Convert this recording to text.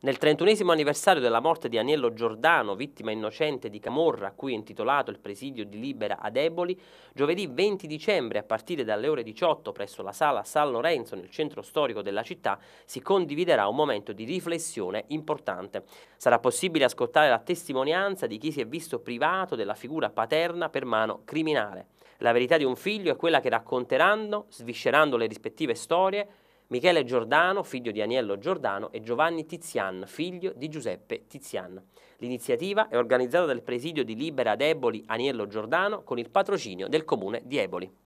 Nel 31 anniversario della morte di Aniello Giordano, vittima innocente di Camorra, a cui è intitolato il presidio di Libera ad Eboli, giovedì 20 dicembre a partire dalle ore 18 presso la sala San Lorenzo nel centro storico della città si condividerà un momento di riflessione importante. Sarà possibile ascoltare la testimonianza di chi si è visto privato della figura paterna per mano criminale. La verità di un figlio è quella che racconteranno, sviscerando le rispettive storie, Michele Giordano, figlio di Aniello Giordano, e Giovanni Tizian, figlio di Giuseppe Tizian. L'iniziativa è organizzata dal presidio di Libera ad Eboli Aniello Giordano con il patrocinio del comune di Eboli.